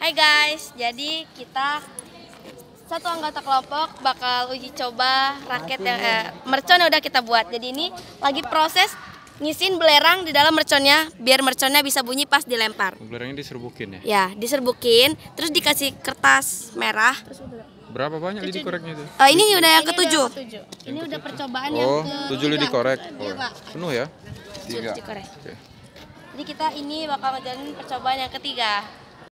Hai guys, jadi kita satu anggota kelompok bakal uji coba raket yang eh, mercon udah kita buat. Jadi ini lagi proses ngisin belerang di dalam merconnya biar merconnya bisa bunyi pas dilempar. Belerangnya diserbukin ya? Ya, diserbukin, terus dikasih kertas merah. Berapa banyak lidi koreknya itu? Uh, ini udah yang ketujuh. Ini, udah, udah percobaan oh, yang ke tujuh lidi korek. Oh, iya, Penuh ya? Tiga. Jadi kita ini bakal menjalani percobaan yang ketiga.